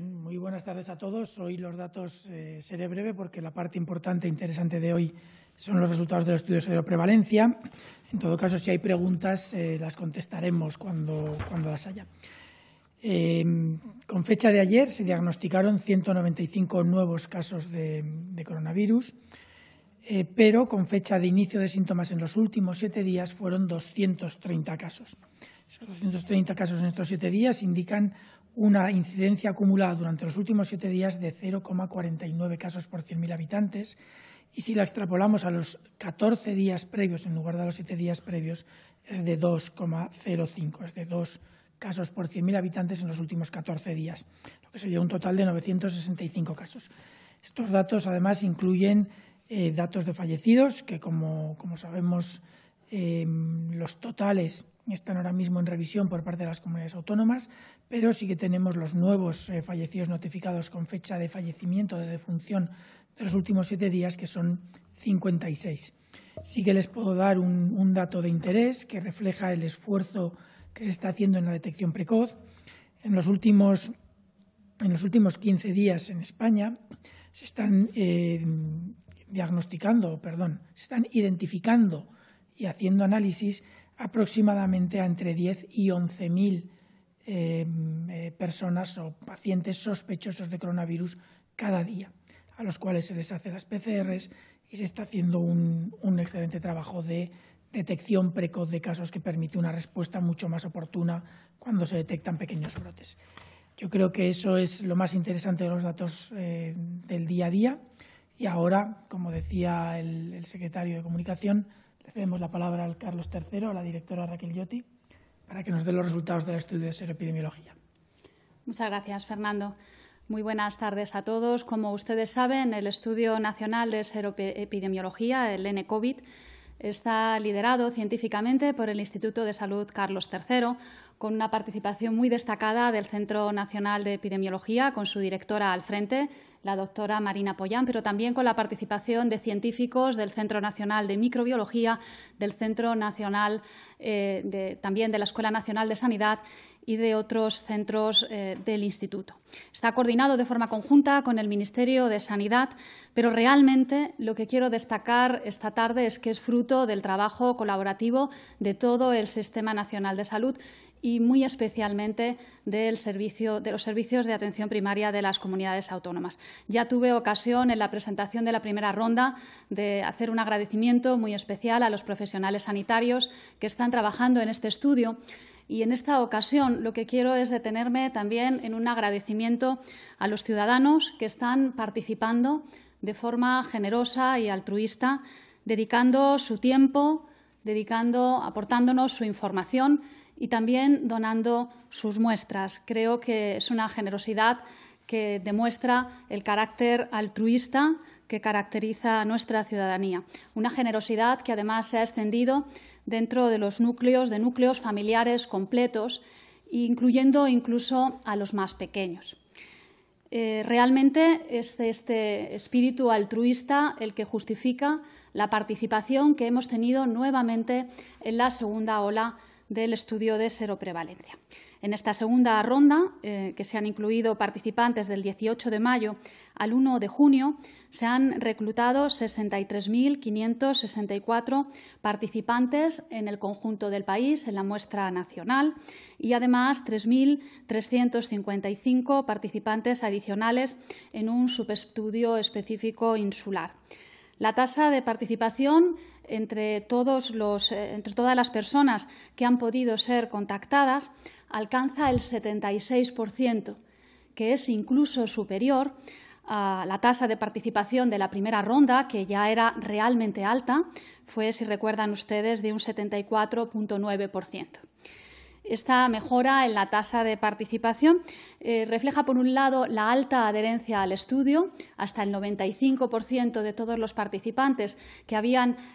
Muy buenas tardes a todos. Hoy los datos eh, seré breve porque la parte importante e interesante de hoy son los resultados de los estudios de prevalencia. En todo caso, si hay preguntas, eh, las contestaremos cuando, las haya. Em, con fecha de ayer se diagnosticaron 195 nuevos casos de, de coronavirus, eh, pero con fecha de inicio de síntomas en los últimos siete días fueron 230 casos. Esos 230 casos en estos siete días indican una incidencia acumulada durante los últimos siete días de 0,49 casos por 100.000 habitantes y si la extrapolamos a los 14 días previos en lugar de a los siete días previos es de 2,05, es de 2 casos por 100.000 habitantes en los últimos 14 días, lo que sería un total de 965 casos. Estos datos además incluyen eh, datos de fallecidos que como, como sabemos Em, los totales están ahora mismo en revisión por parte de las comunidades autónomas, pero sí que tenemos los nuevos eh, fallecidos notificados con fecha de fallecimiento de defunción de los últimos siete días, que son 56. Sí que les puedo dar un, dato de interés que refleja el esfuerzo que se está haciendo en la detección precoz. En los últimos, en los últimos 15 días en España se están eh, diagnosticando, perdón, se están identificando y haciendo análisis aproximadamente a entre 10 y 11.000 mil eh, eh, personas o pacientes sospechosos de coronavirus cada día, a los cuales se les hace las PCRs y se está haciendo un, excelente trabajo de detección precoz de casos que permite una respuesta mucho más oportuna cuando se detectan pequeños brotes. Yo creo que eso es lo más interesante de los datos eh, del día a día. Y ahora, como decía el secretario de Comunicación, le cedemos la palabra al Carlos III, a la directora Raquel Yotti, para que nos dé los resultados del estudio de seropidemiología. Muchas gracias, Fernando. Muy buenas tardes a todos. Como ustedes saben, el Estudio Nacional de Seroepidemiología, el NCOVID, está liderado científicamente por el Instituto de Salud Carlos III, con una participación muy destacada del Centro Nacional de Epidemiología, con su directora al frente, la doctora Marina Poyán, pero también con la participación de científicos del Centro Nacional de Microbiología, del Centro Nacional, eh, de, también de la Escuela Nacional de Sanidad y de otros centros eh, del Instituto. Está coordinado de forma conjunta con el Ministerio de Sanidad, pero realmente lo que quiero destacar esta tarde es que es fruto del trabajo colaborativo de todo el Sistema Nacional de Salud y muy especialmente del de los servicios de atención primaria de las comunidades autónomas. Ya tuve ocasión en la presentación de la primera ronda de hacer un agradecimiento muy especial a los profesionales sanitarios que están trabajando en este estudio. Y en esta ocasión lo que quiero es detenerme también en un agradecimiento a los ciudadanos que están participando de forma generosa y altruista, dedicando su tiempo, dedicando, aportándonos su información y también donando sus muestras. Creo que es una generosidad que demuestra el carácter altruista que caracteriza a nuestra ciudadanía. Una generosidad que además se ha extendido dentro de los núcleos, de núcleos familiares completos, incluyendo incluso a los más pequeños. Eh, realmente es este espíritu altruista el que justifica la participación que hemos tenido nuevamente en la segunda ola del estudio de seroprevalencia. En esta segunda ronda, eh, que se han incluido participantes del 18 de mayo al 1 de junio, se han reclutado 63.564 participantes en el conjunto del país, en la muestra nacional, y además 3.355 participantes adicionales en un subestudio específico insular. La tasa de participación entre, todos los, eh, todas las personas que han podido ser contactadas alcanza el 76%, que es incluso superior a la tasa de participación de la primera ronda, que ya era realmente alta, fue, si recuerdan ustedes, de un 74.9%. Esta mejora en la tasa de participación eh, refleja, por un lado, la alta adherencia al estudio, hasta el 95% de todos los participantes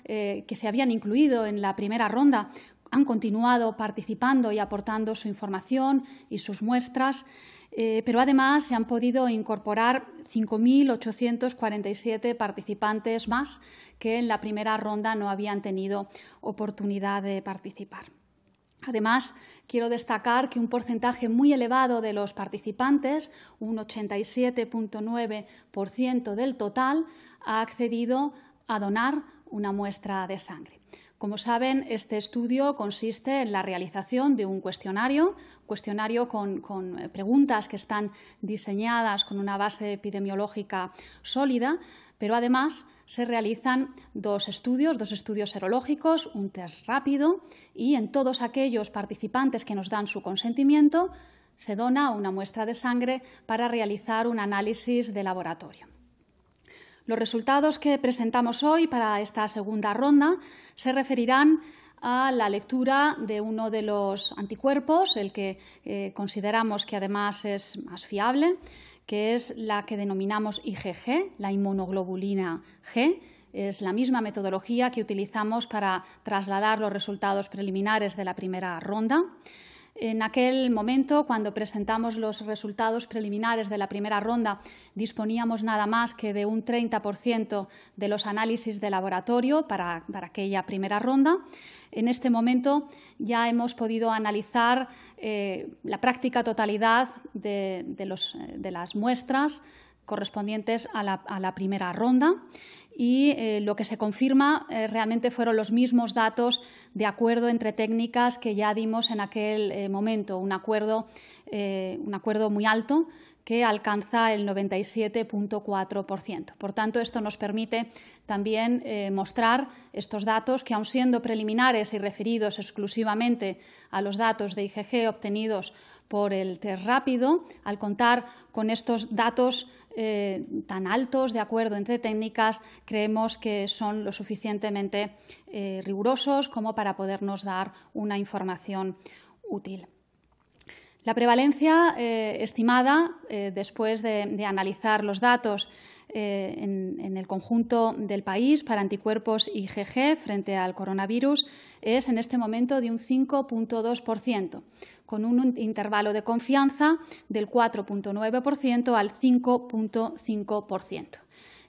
eh, que, se habían incluido en la primera ronda han continuado participando y aportando su información y sus muestras. Eh, pero además se han podido incorporar 5.847 participantes más que en la primera ronda no habían tenido oportunidad de participar. Además, quiero destacar que un porcentaje muy elevado de los participantes, un 87.9% del total, ha accedido a donar una muestra de sangre. Como saben, este estudio consiste en la realización de un cuestionario, cuestionario con, con eh, preguntas que están diseñadas con una base epidemiológica sólida, pero además se realizan dos estudios, dos estudios serológicos, un test rápido y en todos aquellos participantes que nos dan su consentimiento se dona una muestra de sangre para realizar un análisis de laboratorio. Los resultados que presentamos hoy para esta segunda ronda se referirán a la lectura de uno de los anticuerpos, el que eh, consideramos que además es más fiable, que es la que denominamos IgG, la inmunoglobulina G. Es la misma metodología que utilizamos para trasladar los resultados preliminares de la primera ronda. En aquel momento, cuando presentamos los resultados preliminares de la primera ronda, disponíamos nada más que de un 30% de los análisis de laboratorio para, aquella primera ronda. En este momento ya hemos podido analizar eh, la práctica totalidad de, de eh, las muestras correspondientes a la, primera ronda y eh, lo que se confirma eh, realmente fueron los mismos datos de acuerdo entre técnicas que ya dimos en aquel eh, momento, un acuerdo, un acuerdo muy alto que alcanza el 97.4%. Por tanto, esto nos permite también mostrar estos datos que, aun siendo preliminares y referidos exclusivamente a los datos de IgG obtenidos por el test rápido, al contar con estos datos eh, tan altos de acuerdo entre técnicas, creemos que son lo suficientemente eh, rigurosos como para podernos dar una información útil. La prevalencia eh, estimada, después de, analizar los datos en, en el conjunto del país para anticuerpos IgG frente al coronavirus, es en este momento de un 5.2% con un intervalo de confianza del 4.9% al 5.5%.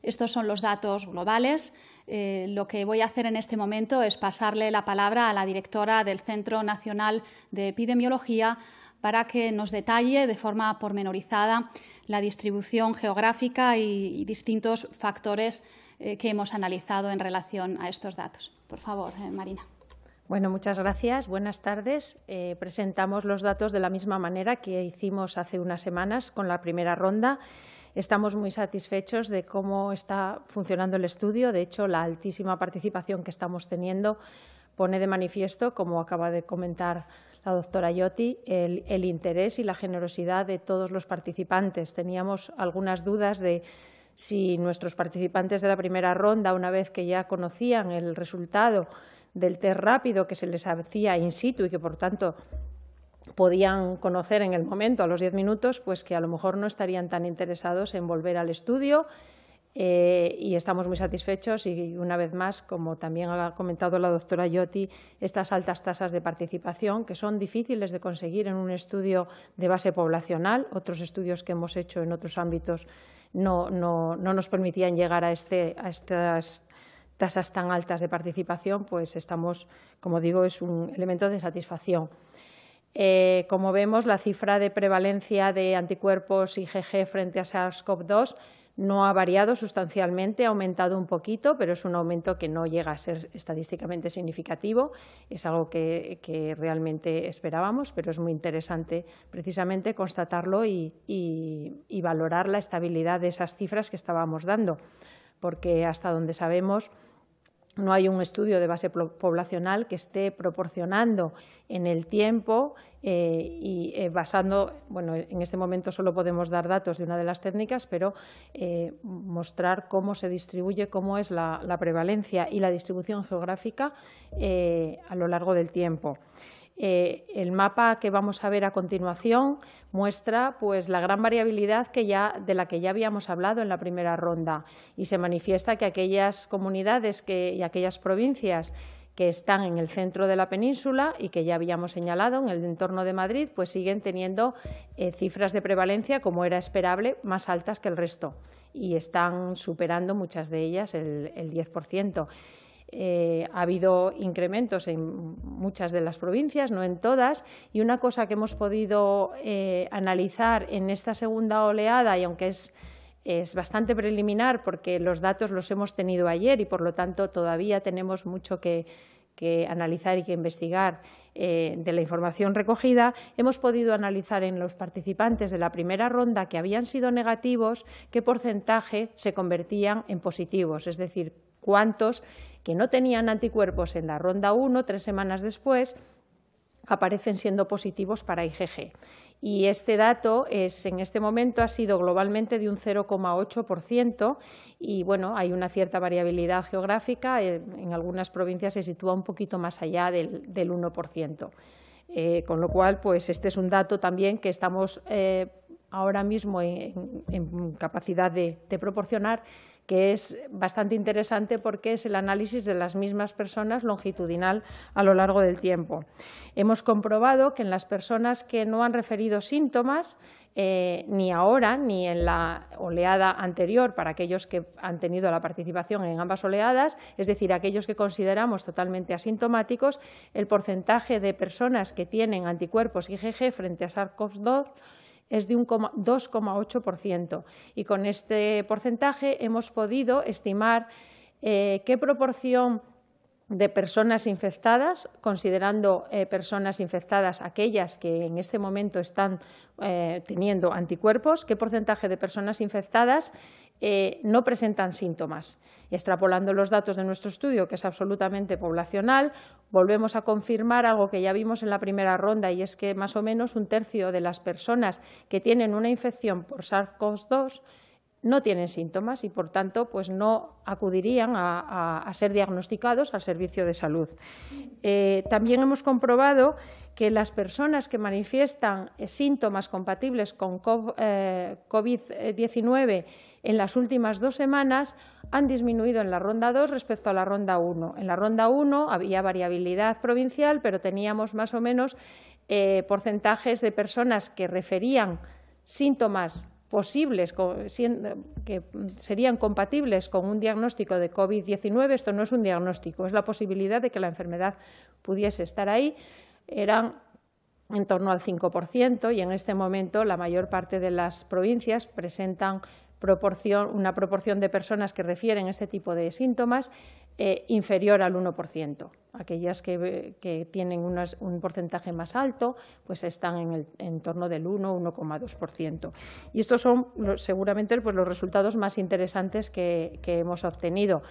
Estos son los datos globales. Eh, lo que voy a hacer en este momento es pasarle la palabra a la directora del Centro Nacional de Epidemiología para que nos detalle de forma pormenorizada la distribución geográfica y, distintos factores eh, que hemos analizado en relación a estos datos. Por favor, eh, Marina. Bueno, muchas gracias. Buenas tardes. Eh, presentamos los datos de la misma manera que hicimos hace unas semanas con la primera ronda. Estamos muy satisfechos de cómo está funcionando el estudio. De hecho, la altísima participación que estamos teniendo pone de manifiesto, como acaba de comentar la doctora Iotti, el interés y la generosidad de todos los participantes. Teníamos algunas dudas de si nuestros participantes de la primera ronda, una vez que ya conocían el resultado, del test rápido que se les hacía in situ y que, por tanto, podían conocer en el momento, a los diez minutos, pues que a lo mejor no estarían tan interesados en volver al estudio eh, y estamos muy satisfechos y una vez más, como también ha comentado la doctora Yotti, estas altas tasas de participación que son difíciles de conseguir en un estudio de base poblacional. Otros estudios que hemos hecho en otros ámbitos no, nos permitían llegar a, este, a estas tasas tan altas de participación, pues estamos, como digo, es un elemento de satisfacción. Eh, como vemos, la cifra de prevalencia de anticuerpos IgG frente a SARS-CoV-2 no ha variado sustancialmente, ha aumentado un poquito, pero es un aumento que no llega a ser estadísticamente significativo. Es algo que, realmente esperábamos, pero es muy interesante precisamente constatarlo y valorar la estabilidad de esas cifras que estábamos dando, porque hasta donde sabemos, no hay un estudio de base poblacional que esté proporcionando en el tiempo eh, y eh, basando, bueno, en este momento solo podemos dar datos de una de las técnicas, pero eh, mostrar cómo se distribuye, cómo es la prevalencia y la distribución geográfica a lo largo del tiempo. Eh, el mapa que vamos a ver a continuación muestra pues, la gran variabilidad de la que ya habíamos hablado en la primera ronda y se manifiesta que aquellas comunidades que, y aquellas provincias que están en el centro de la península y que ya habíamos señalado en el entorno de Madrid, pues siguen teniendo eh, cifras de prevalencia, como era esperable, más altas que el resto y están superando muchas de ellas el 10%. Eh, ha habido incrementos en muchas de las provincias, no en todas, y una cosa que hemos podido eh, analizar en esta segunda oleada, y aunque es, bastante preliminar porque los datos los hemos tenido ayer y por lo tanto todavía tenemos mucho que, analizar y que investigar eh, de la información recogida, hemos podido analizar en los participantes de la primera ronda que habían sido negativos qué porcentaje se convertían en positivos, es decir, cuántos que no tenían anticuerpos en la ronda 1, tres semanas después, aparecen siendo positivos para IgG. Y este dato es, en este momento ha sido globalmente de un 0,8% y bueno, hay una cierta variabilidad geográfica. Eh, en algunas provincias se sitúa un poquito más allá del, 1%. Eh, con lo cual, pues este es un dato también que estamos eh, ahora mismo en, capacidad de proporcionar que es bastante interesante porque es el análisis de las mismas personas longitudinal a lo largo del tiempo. Hemos comprobado que en las personas que no han referido síntomas, eh, ni ahora ni en la oleada anterior para aquellos que han tenido la participación en ambas oleadas, es decir, aquellos que consideramos totalmente asintomáticos, el porcentaje de personas que tienen anticuerpos IgG frente a SARS-CoV-2 es de un 2,8%. Y con este porcentaje hemos podido estimar eh, qué proporción de personas infectadas, considerando eh, personas infectadas aquellas que en este momento están eh, teniendo anticuerpos, qué porcentaje de personas infectadas eh, no presentan síntomas. extrapolando los datos de nuestro estudio, que es absolutamente poblacional, volvemos a confirmar algo que ya vimos en la primera ronda, y es que más o menos un tercio de las personas que tienen una infección por SARS-CoV-2 no tienen síntomas y, por tanto, pues no acudirían a, ser diagnosticados al servicio de salud. Eh, también hemos comprobado que las personas que manifiestan eh, síntomas compatibles con eh, COVID-19 en las últimas dos semanas han disminuido en la ronda 2 respecto a la ronda 1. En la ronda 1 había variabilidad provincial, pero teníamos más o menos porcentajes de personas que referían síntomas posibles, que serían compatibles con un diagnóstico de COVID-19. Esto no es un diagnóstico, es la posibilidad de que la enfermedad pudiese estar ahí. Eran en torno al 5% y en este momento la mayor parte de las provincias presentan proporción, una proporción de personas que refieren este tipo de síntomas eh, inferior al 1%. Aquellas que, tienen un porcentaje más alto, pues están en el torno del 1-1,2%. Y estos son seguramente pues, los resultados más interesantes que, hemos obtenido.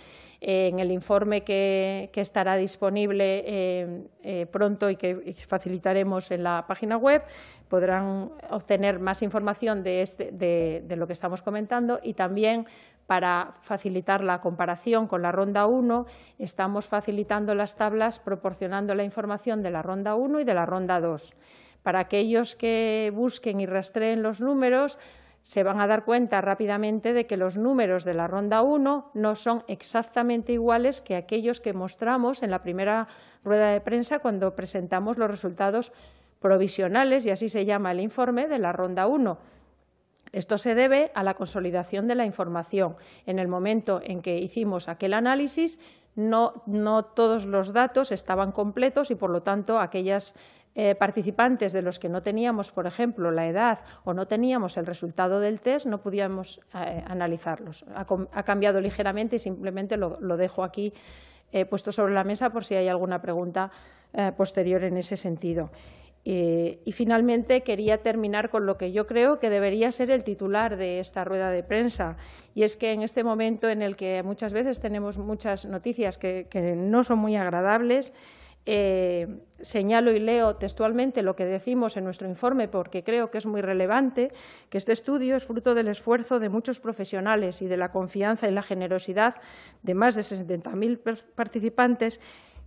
Eh, en el informe que, estará disponible eh, pronto y que facilitaremos en la página web, podrán obtener más información este, de, lo que estamos comentando y también para facilitar la comparación con la ronda 1, estamos facilitando las tablas proporcionando la información de la ronda 1 y de la ronda 2. Para aquellos que busquen y rastreen los números, se van a dar cuenta rápidamente de que los números de la ronda 1 no son exactamente iguales que aquellos que mostramos en la primera rueda de prensa cuando presentamos los resultados provisionales, y así se llama el informe de la Ronda 1. Esto se debe a la consolidación de la información. En el momento en que hicimos aquel análisis, no, todos los datos estaban completos y, por lo tanto, aquellas eh, participantes de los que no teníamos, por ejemplo, la edad o no teníamos el resultado del test, no podíamos eh, analizarlos. Ha, cambiado ligeramente y simplemente lo, dejo aquí eh, puesto sobre la mesa por si hay alguna pregunta posterior en ese sentido. Eh, y finalmente quería terminar con lo que yo creo que debería ser el titular de esta rueda de prensa, y es que en este momento en el que muchas veces tenemos muchas noticias que, no son muy agradables, eh, señalo y leo textualmente lo que decimos en nuestro informe porque creo que es muy relevante, que este estudio es fruto del esfuerzo de muchos profesionales y de la confianza y la generosidad de más de 60.000 participantes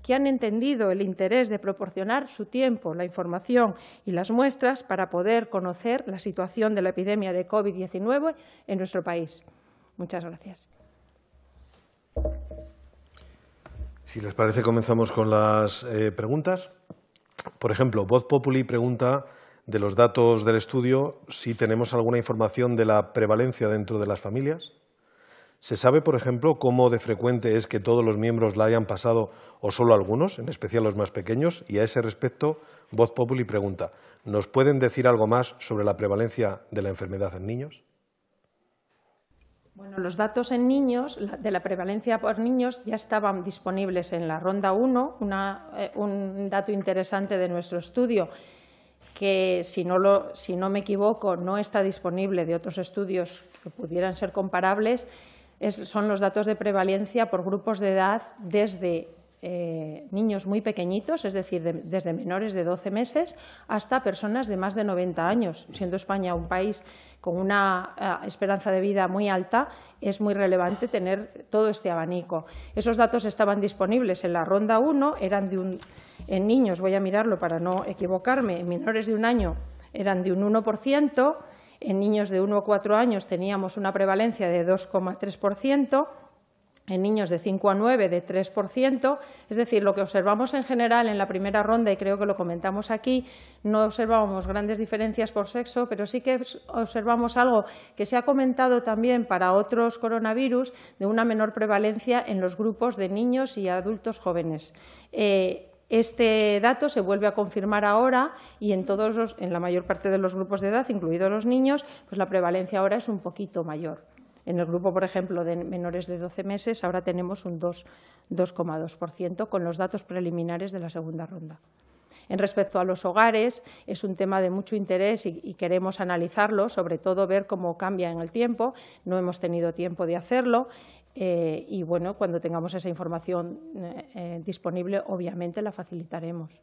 que han entendido el interés de proporcionar su tiempo, la información y las muestras para poder conocer la situación de la epidemia de COVID-19 en nuestro país. Muchas gracias. Si les parece, comenzamos con las eh, preguntas. Por ejemplo, Voz Populi pregunta de los datos del estudio si tenemos alguna información de la prevalencia dentro de las familias. ¿Se sabe, por ejemplo, cómo de frecuente es que todos los miembros la hayan pasado o solo algunos, en especial los más pequeños? Y a ese respecto, Voz Populi pregunta, ¿nos pueden decir algo más sobre la prevalencia de la enfermedad en niños? Bueno, los datos en niños, de la prevalencia por niños, ya estaban disponibles en la ronda 1, eh, un dato interesante de nuestro estudio que, si no me equivoco, no está disponible de otros estudios que pudieran ser comparables, son los datos de prevalencia por grupos de edad desde eh, niños muy pequeñitos, es decir, desde menores de 12 meses hasta personas de más de 90 años. Siendo España un país con una eh, esperanza de vida muy alta, es muy relevante tener todo este abanico. Esos datos estaban disponibles en la ronda 1, eran de un, en niños, voy a mirarlo para no equivocarme, en menores de un año eran de un 1%, en niños de 1 o 4 años teníamos una prevalencia de 2,3%, en niños de 5 a 9 de 3%, es decir, lo que observamos en general en la primera ronda, y creo que lo comentamos aquí, no observábamos grandes diferencias por sexo, pero sí que observamos algo que se ha comentado también para otros coronavirus, de una menor prevalencia en los grupos de niños y adultos jóvenes. Eh, este dato se vuelve a confirmar ahora y en, todos los, en la mayor parte de los grupos de edad, incluidos los niños, pues la prevalencia ahora es un poquito mayor. En el grupo, por ejemplo, de menores de 12 meses, ahora tenemos un 2,2% con los datos preliminares de la segunda ronda. En respecto a los hogares, es un tema de mucho interés y, queremos analizarlo, sobre todo ver cómo cambia en el tiempo. No hemos tenido tiempo de hacerlo. Eh, y bueno, cuando tengamos esa información eh, eh, disponible, obviamente la facilitaremos.